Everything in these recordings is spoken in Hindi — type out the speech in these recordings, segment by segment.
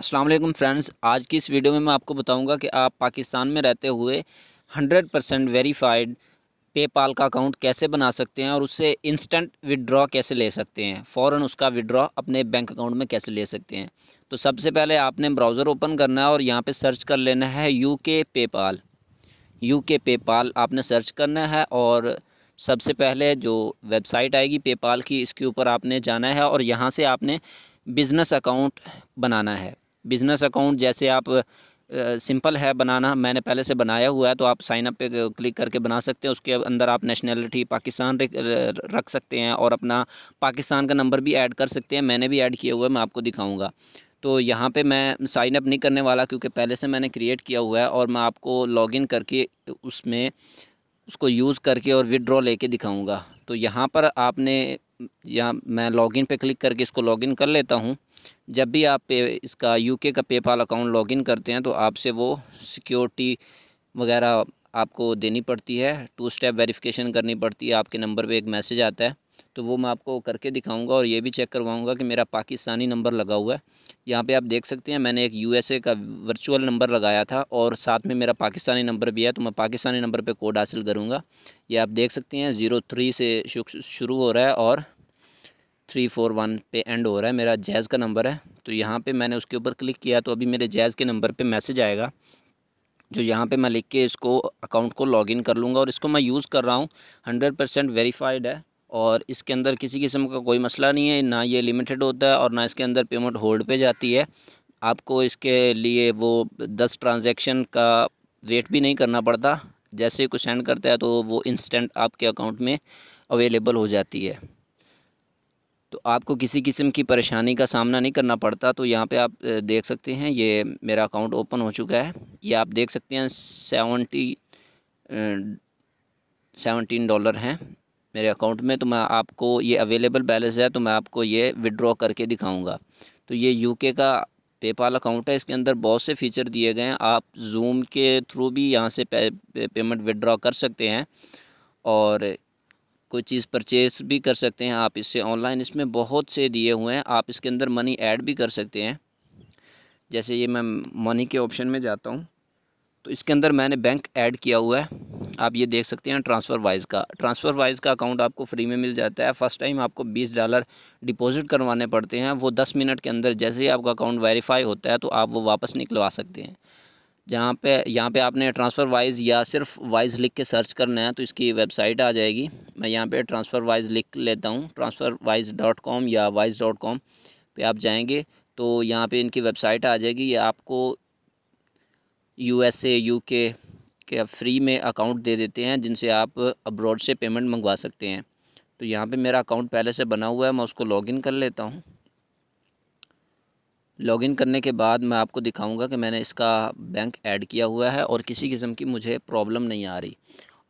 असलम फ्रेंड्स आज की इस वीडियो में मैं आपको बताऊंगा कि आप पाकिस्तान में रहते हुए 100 परसेंट वेरीफाइड पेपाल का अकाउंट कैसे बना सकते हैं और उससे इंस्टेंट विड्रॉ कैसे ले सकते हैं फ़ौर उसका विड्रॉ अपने बैंक अकाउंट में कैसे ले सकते हैं तो सबसे पहले आपने ब्राउज़र ओपन करना है और यहाँ पर सर्च कर लेना है U K PayPal U K PayPal आपने सर्च करना है और सबसे पहले जो वेबसाइट आएगी पेपाल की इसके ऊपर आपने जाना है और यहाँ से आपने बिज़नेस अकाउंट बनाना है बिज़नेस अकाउंट जैसे आप सिंपल है बनाना मैंने पहले से बनाया हुआ है तो आप साइन अप पे क्लिक करके बना सकते हैं उसके अंदर आप नेशनैलिटी पाकिस्तान रख सकते हैं और अपना पाकिस्तान का नंबर भी ऐड कर सकते हैं मैंने भी ऐड किया हुआ है मैं आपको दिखाऊंगा तो यहाँ पे मैं साइन अप नहीं करने वाला क्योंकि पहले से मैंने क्रिएट किया हुआ है और मैं आपको इन करके उसमें उसको यूज़ करके और विड्रॉ लेके कर तो यहाँ पर आपने या मैं लॉगिन पे क्लिक करके इसको लॉगिन कर लेता हूँ जब भी आप पे इसका यूके का पेपाल अकाउंट लॉगिन करते हैं तो आपसे वो सिक्योरिटी वगैरह आपको देनी पड़ती है टू स्टेप वेरिफिकेशन करनी पड़ती है आपके नंबर पे एक मैसेज आता है तो वो मैं आपको करके दिखाऊंगा और ये भी चेक करवाऊंगा कि मेरा पाकिस्तानी नंबर लगा हुआ है यहाँ पे आप देख सकते हैं मैंने एक यूएसए का वर्चुअल नंबर लगाया था और साथ में मेरा पाकिस्तानी नंबर भी है तो मैं पाकिस्तानी नंबर पे कोड हासिल करूँगा ये आप देख सकते हैं ज़ीरो थ्री से शुरू हो रहा है और थ्री फोर वन पे एंड हो रहा है मेरा जैज़ का नंबर है तो यहाँ पर मैंने उसके ऊपर क्लिक किया तो अभी मेरे जैज़ के नंबर पर मैसेज आएगा जो यहाँ पे मैं लिख के इसको अकाउंट को लॉगिन कर लूँगा और इसको मैं यूज़ कर रहा हूँ हंड्रेड परसेंट वेरीफाइड है और इसके अंदर किसी किस्म का कोई मसला नहीं है ना ये लिमिटेड होता है और ना इसके अंदर पेमेंट होल्ड पे जाती है आपको इसके लिए वो दस ट्रांजैक्शन का वेट भी नहीं करना पड़ता जैसे कुछ सेंड करता है तो वो इंस्टेंट आपके अकाउंट में अवेलेबल हो जाती है तो आपको किसी किस्म की परेशानी का सामना नहीं करना पड़ता तो यहाँ पे आप देख सकते हैं ये मेरा अकाउंट ओपन हो चुका है ये आप देख सकते हैं सेवेंटी सेवनटीन डॉलर हैं मेरे अकाउंट में तो मैं आपको ये अवेलेबल बैलेंस है तो मैं आपको ये विड्रॉ करके दिखाऊंगा तो ये यूके का पेपाल अकाउंट है इसके अंदर बहुत से फीचर दिए गए हैं आप जूम के थ्रू भी यहाँ से पे, पे, पेमेंट विड्रॉ कर सकते हैं और कोई चीज़ परचेस भी कर सकते हैं आप इससे ऑनलाइन इसमें बहुत से दिए हुए हैं आप इसके अंदर मनी ऐड भी कर सकते हैं जैसे ये मैं मनी के ऑप्शन में जाता हूँ तो इसके अंदर मैंने बैंक ऐड किया हुआ है आप ये देख सकते हैं ट्रांसफ़र वाइज का ट्रांसफ़र वाइज का अकाउंट आपको फ्री में मिल जाता है फ़र्स्ट टाइम आपको 20 डॉलर डिपॉजिट करवाने पड़ते हैं वो 10 मिनट के अंदर जैसे ही आपका अकाउंट वेरीफाई होता है तो आप वो वापस निकलवा सकते हैं जहाँ पे यहाँ पे आपने ट्रांसफ़र वाइज या सिर्फ वाइज लिख के सर्च करना है तो इसकी वेबसाइट आ जाएगी मैं यहाँ पे ट्रांसफ़र वाइज लिख लेता हूँ ट्रांसफ़र वाइज डॉट कॉम या वाइज डॉट कॉम पर आप जाएँगे तो यहाँ पे इनकी वेबसाइट आ जाएगी ये आपको यूएसए यूके के फ्री में अकाउंट दे देते हैं जिनसे आप अब्रॉड से पेमेंट मंगवा सकते हैं तो यहाँ पे मेरा अकाउंट पहले से बना हुआ है मैं उसको लॉगिन कर लेता हूँ लॉगिन करने के बाद मैं आपको दिखाऊंगा कि मैंने इसका बैंक ऐड किया हुआ है और किसी किस्म की मुझे प्रॉब्लम नहीं आ रही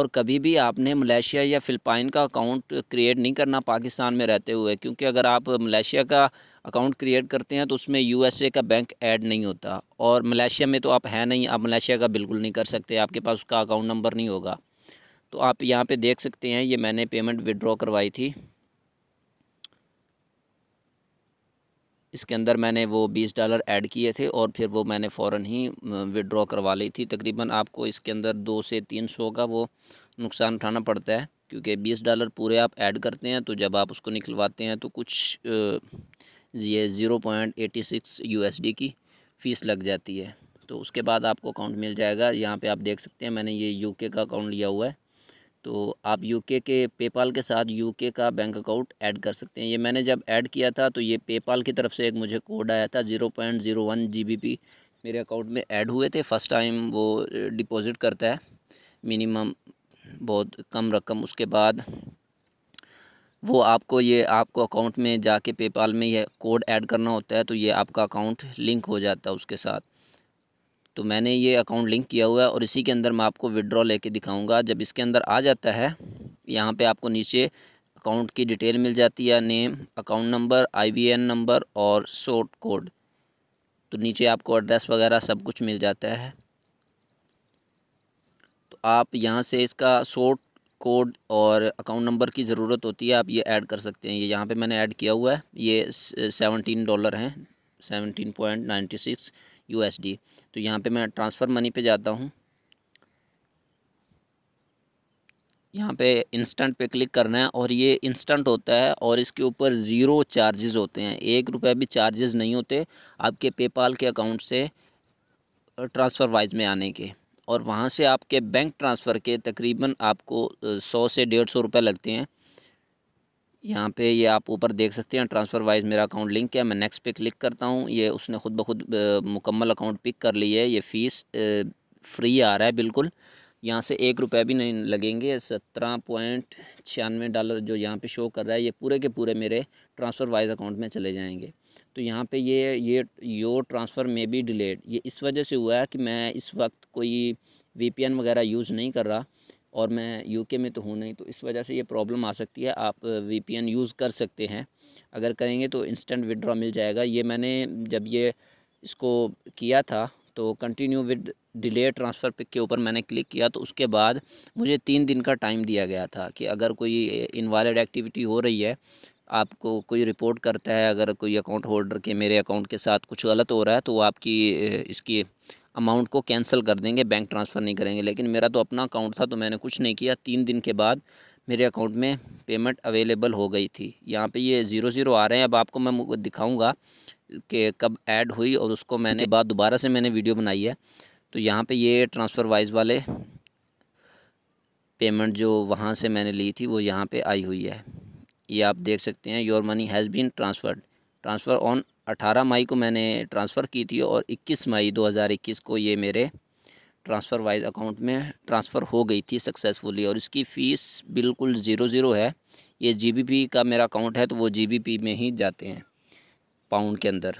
और कभी भी आपने मलेशिया या फ़िलपाइन का अकाउंट क्रिएट नहीं करना पाकिस्तान में रहते हुए क्योंकि अगर आप मलेशिया का अकाउंट क्रिएट करते हैं तो उसमें यूएसए का बैंक ऐड नहीं होता और मलेशिया में तो आप हैं नहीं आप मलेशिया का बिल्कुल नहीं कर सकते आपके पास उसका अकाउंट नंबर नहीं होगा तो आप यहाँ पे देख सकते हैं ये मैंने पेमेंट विड्रॉ करवाई थी इसके अंदर मैंने वो बीस डॉलर ऐड किए थे और फिर वो मैंने फ़ौर ही विड्रॉ करवा ली थी तकरीबन आपको इसके अंदर दो से तीन सौ का वो नुकसान उठाना पड़ता है क्योंकि बीस डॉलर पूरे आप ऐड करते हैं तो जब आप उसको निकलवाते हैं तो कुछ ये zero point eighty six U की फ़ीस लग जाती है तो उसके बाद आपको अकाउंट मिल जाएगा यहाँ पे आप देख सकते हैं मैंने ये यूके का अकाउंट लिया हुआ है तो आप यूके के पेपाल के साथ यूके का बैंक अकाउंट ऐड कर सकते हैं ये मैंने जब ऐड किया था तो ये पेपाल की तरफ से एक मुझे कोड आया था zero point zero one G B P मेरे अकाउंट में ऐड हुए थे फ़र्स्ट टाइम वो डिपॉज़िट eh, करता है मिनिमम बहुत कम रकम उसके बाद वो आपको ये आपको अकाउंट में जाके पेपाल में ये कोड ऐड करना होता है तो ये आपका अकाउंट लिंक हो जाता है उसके साथ तो मैंने ये अकाउंट लिंक किया हुआ है और इसी के अंदर मैं आपको विड्रॉ लेके दिखाऊंगा जब इसके अंदर आ जाता है यहाँ पे आपको नीचे अकाउंट की डिटेल मिल जाती है name account number IBAN number और शॉर्ट कोड तो नीचे आपको एड्रेस वगैरह सब कुछ मिल जाता है तो आप यहाँ से इसका शॉर्ट कोड और अकाउंट नंबर की ज़रूरत होती है आप ये ऐड कर सकते हैं ये यहाँ पे मैंने ऐड किया हुआ है ये सेवनटीन डॉलर हैं seventeen point ninety six U S D तो यहाँ पे मैं ट्रांसफ़र मनी पे जाता हूँ यहाँ पे इंस्टेंट पे क्लिक करना है और ये इंस्टेंट होता है और इसके ऊपर ज़ीरो चार्जेस होते हैं एक रुपये भी चार्जेस नहीं होते आपके पेपाल के अकाउंट से ट्रांसफ़र वाइज में आने के और वहाँ से आपके बैंक ट्रांसफ़र के तकरीबन आपको सौ से डेढ़ सौ रुपये लगते हैं यहाँ पे ये आप ऊपर देख सकते हैं ट्रांसफ़र वाइज मेरा अकाउंट लिंक है मैं नेक्स्ट पे क्लिक करता हूँ ये उसने ख़ुद ब खुद मुकम्मल अकाउंट पिक कर ली है ये फ़ीस फ्री आ रहा है बिल्कुल यहाँ से एक रुपये भी नहीं लगेंगे सत्रह पॉइंट छियानवे डॉलर जो यहाँ पे शो कर रहा है ये पूरे के पूरे मेरे ट्रांसफ़र वाइज अकाउंट में चले जाएँगे तो यहाँ पे ये ये योर ट्रांसफ़र में भी डिलेड ये इस वजह से हुआ है कि मैं इस वक्त कोई वीपीएन वगैरह यूज़ नहीं कर रहा और मैं यूके में तो हूँ नहीं तो इस वजह से ये प्रॉब्लम आ सकती है आप वीपीएन यूज़ कर सकते हैं अगर करेंगे तो इंस्टेंट विदड्रॉ मिल जाएगा ये मैंने जब ये इसको किया था तो continue with delay transfer pick के ऊपर मैंने क्लिक किया तो उसके बाद मुझे तीन दिन का टाइम दिया गया था कि अगर कोई इनवैलिड एक्टिविटी हो रही है आपको कोई रिपोर्ट करता है अगर कोई अकाउंट होल्डर के मेरे अकाउंट के साथ कुछ गलत हो रहा है तो वो आपकी इसकी अमाउंट को कैंसिल कर देंगे बैंक ट्रांसफ़र नहीं करेंगे लेकिन मेरा तो अपना अकाउंट था तो मैंने कुछ नहीं किया तीन दिन के बाद मेरे अकाउंट में पेमेंट अवेलेबल हो गई थी यहाँ पे ये ज़ीरो ज़ीरो आ रहे हैं अब आपको मैं दिखाऊंगा कि कब ऐड हुई और उसको मैंने बाद दोबारा से मैंने वीडियो बनाई है तो यहाँ पे ये ट्रांसफ़र वाइज वाले पेमेंट जो वहाँ से मैंने ली थी वो यहाँ पे आई हुई है ये आप देख सकते हैं your money has been transferred transfer on 18 मई को मैंने ट्रांसफ़र की थी और 21 मई 2021 को ये मेरे ट्रांसफ़र वाइज अकाउंट में ट्रांसफ़र हो गई थी सक्सेसफुली और इसकी फ़ीस बिल्कुल ज़ीरो ज़ीरो है ये जी का मेरा अकाउंट है तो वो जी में ही जाते हैं पाउंड के अंदर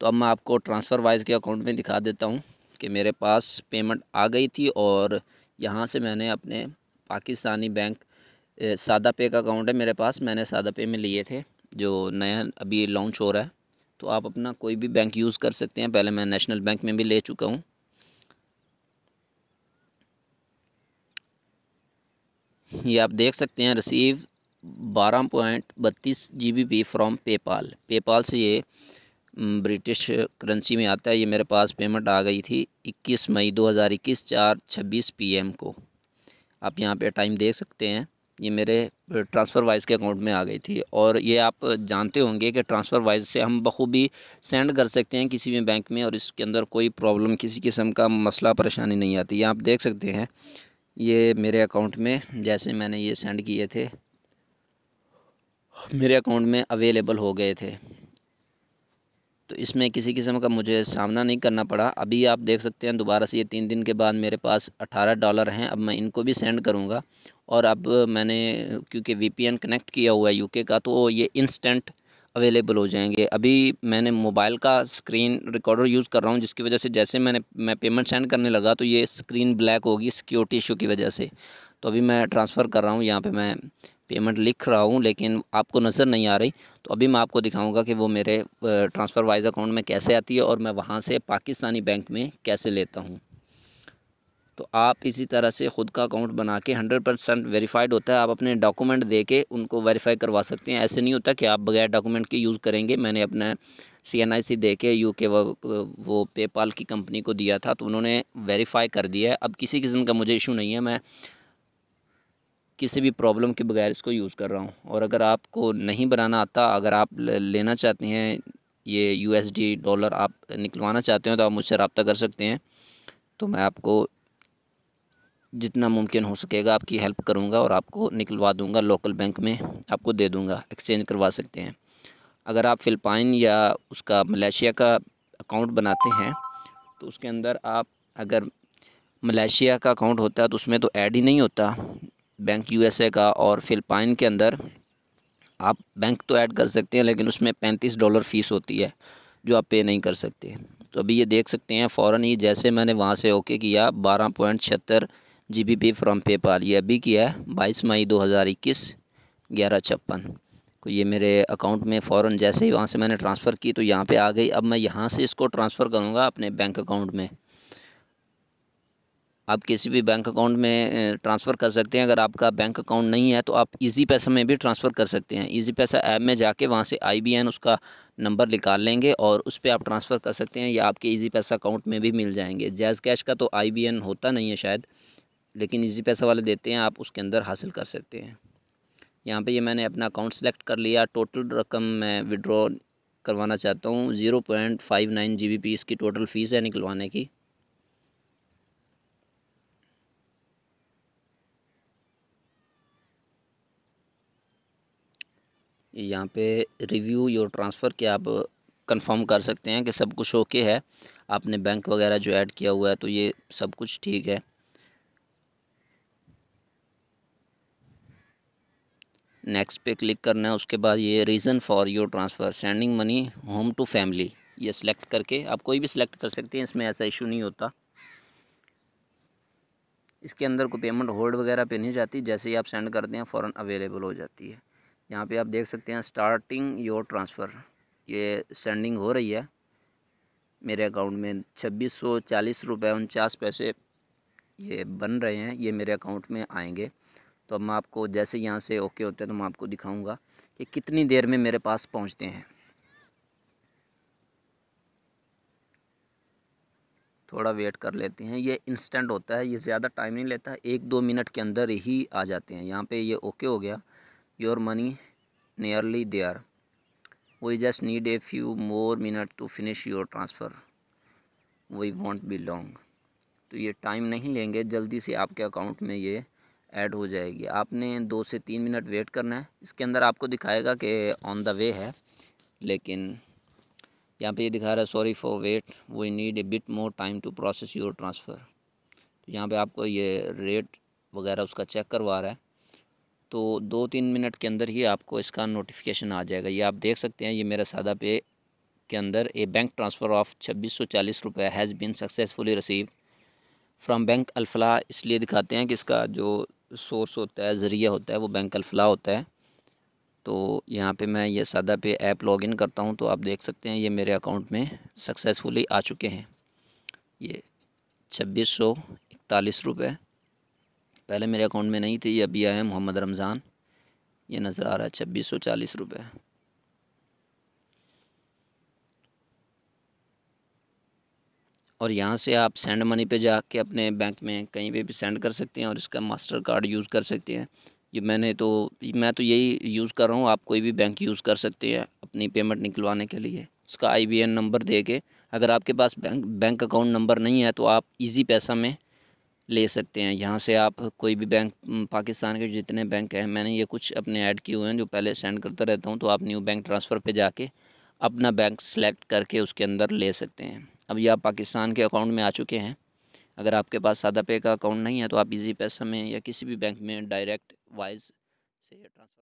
तो अब मैं आपको ट्रांसफ़र वाइज के अकाउंट में दिखा देता हूँ कि मेरे पास पेमेंट आ गई थी और यहाँ से मैंने अपने पाकिस्तानी बैंक सादा पे का अकाउंट है मेरे पास मैंने सादा पे में लिए थे जो नया अभी लॉन्च हो रहा है तो आप अपना कोई भी बैंक यूज़ कर सकते हैं पहले मैं नेशनल बैंक में भी ले चुका हूँ ये आप देख सकते हैं रिसीव बारह पॉइंट बत्तीस G B P from PayPal PayPal से ये ब्रिटिश करेंसी में आता है ये मेरे पास पेमेंट आ गई थी 21 मई 2021 हज़ार इक्कीस चार छब्बीस पी एम को आप यहाँ पे टाइम देख सकते हैं ये मेरे ट्रांसफ़र वाइज के अकाउंट में आ गई थी और ये आप जानते होंगे कि ट्रांसफ़र वाइज से हम बखूबी सेंड कर सकते हैं किसी भी बैंक में और इसके अंदर कोई प्रॉब्लम किसी किस्म का मसला परेशानी नहीं आती ये आप देख सकते हैं ये मेरे अकाउंट में जैसे मैंने ये सेंड किए थे मेरे अकाउंट में अवेलेबल हो गए थे तो इसमें किसी किस्म का मुझे सामना नहीं करना पड़ा अभी आप देख सकते हैं दोबारा से ये तीन दिन के बाद मेरे पास अठारह डॉलर हैं अब मैं इनको भी सेंड करूँगा और अब मैंने क्योंकि वी कनेक्ट किया हुआ है यूके का तो ये इंस्टेंट अवेलेबल हो जाएंगे अभी मैंने मोबाइल का स्क्रीन रिकॉर्डर यूज़ कर रहा हूँ जिसकी वजह से जैसे मैंने मैं पेमेंट सेंड करने लगा तो ये स्क्रीन ब्लैक होगी सिक्योरिटी इशू की वजह से तो अभी मैं ट्रांसफ़र कर रहा हूँ यहाँ पे मैं पेमेंट लिख रहा हूँ लेकिन आपको नज़र नहीं आ रही तो अभी मैं आपको दिखाऊंगा कि वो मेरे ट्रांसफ़र वाइज अकाउंट में कैसे आती है और मैं वहाँ से पाकिस्तानी बैंक में कैसे लेता हूँ तो आप इसी तरह से ख़ुद का अकाउंट बना के हंड्रेड परसेंट वेरीफाइड होता है आप अपने डॉक्यूमेंट दे के उनको वेरीफाई करवा सकते हैं ऐसे नहीं होता कि आप बगैर डॉक्यूमेंट के यूज़ करेंगे मैंने अपना सी एन आई सी दे के यू के वो, वो पेपाल की कंपनी को दिया था तो उन्होंने वेरीफाई कर दिया है अब किसी किस्म का मुझे इशू नहीं है मैं किसी भी प्रॉब्लम के बगैर इसको यूज़ कर रहा हूँ और अगर आपको नहीं बनाना आता अगर आप लेना चाहते हैं ये यू डॉलर आप निकलवाना चाहते हो तो आप मुझसे रबता कर सकते हैं तो मैं आपको जितना मुमकिन हो सकेगा आपकी हेल्प करूँगा और आपको निकलवा दूँगा लोकल बैंक में आपको दे दूँगा एक्सचेंज करवा सकते हैं अगर आप फ़िलपाइन या उसका मलेशिया का अकाउंट बनाते हैं तो उसके अंदर आप अगर मलेशिया का अकाउंट होता है तो उसमें तो ऐड ही नहीं होता बैंक यूएसए का और फिलपाइन के अंदर आप बैंक तो ऐड कर सकते हैं लेकिन उसमें पैंतीस डॉलर फ़ीस होती है जो आप पे नहीं कर सकते तो अभी ये देख सकते हैं फ़ौर ही जैसे मैंने वहाँ से ओके किया बारह पॉइंट छहत्तर G B P from PayPal ये अभी किया है बाईस मई दो हज़ार इक्कीस ग्यारह छप्पन तो ये मेरे अकाउंट में फ़ौर जैसे ही वहाँ से मैंने ट्रांसफ़र की तो यहाँ पे आ गई अब मैं यहाँ से इसको ट्रांसफ़र करूँगा अपने बैंक अकाउंट में आप किसी भी बैंक अकाउंट में ट्रांसफ़र कर सकते हैं अगर आपका बैंक अकाउंट नहीं है तो आप इजी पैसा में भी ट्रांसफ़र कर सकते हैं इजी पैसा ऐप में जाके वहाँ से आईबीएन उसका नंबर निकाल लेंगे और उस पर आप ट्रांसफ़र कर सकते हैं या आपके इजी पैसा अकाउंट में भी मिल जाएंगे जैज़ कैश का तो एन होता नहीं है शायद लेकिन इजी पैसा वाले देते हैं आप उसके अंदर हासिल कर सकते हैं यहाँ पर ये मैंने अपना अकाउंट सेलेक्ट कर लिया टोटल रकम मैं विड्रॉ करवाना चाहता हूँ zero point five nine G B P इसकी टोटल फ़ीस है निकलवाने की यहाँ पे रिव्यू योर ट्रांसफ़र के आप कंफर्म कर सकते हैं कि सब कुछ ओके है आपने बैंक वगैरह जो ऐड किया हुआ है तो ये सब कुछ ठीक है नेक्स्ट पे क्लिक करना है उसके बाद ये reason for your transfer sending money home to family ये सिलेक्ट करके आप कोई भी सिलेक्ट कर सकते हैं इसमें ऐसा इशू नहीं होता इसके अंदर को पेमेंट होल्ड वगैरह पे नहीं जाती जैसे ही आप सेंड करते हैं फ़ौर अवेलेबल हो जाती है यहाँ पे आप देख सकते हैं स्टार्टिंग योर ट्रांसफ़र ये सेंडिंग हो रही है मेरे अकाउंट में छब्बीस सौ चालीस रुपये उनचास पैसे ये बन रहे हैं ये मेरे अकाउंट में आएंगे तो अब मैं आपको जैसे यहाँ से ओके होते हैं तो मैं आपको दिखाऊंगा कि कितनी देर में मेरे पास पहुँचते हैं थोड़ा वेट कर लेते हैं ये इंस्टेंट होता है ये ज़्यादा टाइम नहीं लेता एक दो मिनट के अंदर ही आ जाते हैं यहाँ पे ये ओके हो गया your money nearly there we just need a few more minute to finish your transfer we won't be long तो ये टाइम नहीं लेंगे जल्दी से आपके अकाउंट में ये ऐड हो जाएगी आपने दो से तीन मिनट वेट करना है इसके अंदर आपको दिखाएगा कि ऑन द वे है लेकिन यहाँ पे ये दिखा रहा है sorry for wait we need a bit more time to process your transfer तो यहाँ पे आपको ये रेट वगैरह उसका चेक करवा रहा है तो दो तीन मिनट के अंदर ही आपको इसका नोटिफिकेशन आ जाएगा ये आप देख सकते हैं ये मेरा सादा पे के अंदर ए बैंक ट्रांसफ़र ऑफ छब्बीस सौ चालीस रुपये has been successfully receive from bank Alfalah इसलिए दिखाते हैं कि इसका जो सोर्स होता है ज़रिया होता है वो बैंक अलफला होता है तो यहाँ पे मैं ये सादा पे ऐप लॉगिन करता हूँ तो आप देख सकते हैं ये मेरे अकाउंट में सक्सेसफुली आ चुके हैं ये छब्बीस सौ इकतालीस रुपये पहले मेरे अकाउंट में नहीं थे ये अभी आया है मोहम्मद रमज़ान ये नज़र आ रहा है छब्बीस सौ चालीस रुपये और यहाँ से आप सेंड मनी पे जाके अपने बैंक में कहीं पे भी सेंड कर सकते हैं और इसका मास्टर कार्ड यूज़ कर सकते हैं ये मैंने तो मैं तो यही यूज़ कर रहा हूँ आप कोई भी बैंक यूज़ कर सकते हैं अपनी पेमेंट निकलवाने के लिए उसका आईबीएन नंबर दे के अगर आपके पास बैंक बैंक अकाउंट नंबर नहीं है तो आप इजी पैसा में ले सकते हैं यहाँ से आप कोई भी बैंक पाकिस्तान के जितने बैंक हैं मैंने ये कुछ अपने ऐड किए हुए हैं जो पहले सेंड करता रहता हूँ तो आप न्यू बैंक ट्रांसफ़र पे जाके अपना बैंक सेलेक्ट करके उसके अंदर ले सकते हैं अब ये आप पाकिस्तान के अकाउंट में आ चुके हैं अगर आपके पास सादा पे का अकाउंट नहीं है तो आप इजी पैसा में या किसी भी बैंक में डायरेक्ट वाइज से ट्रांसफ़र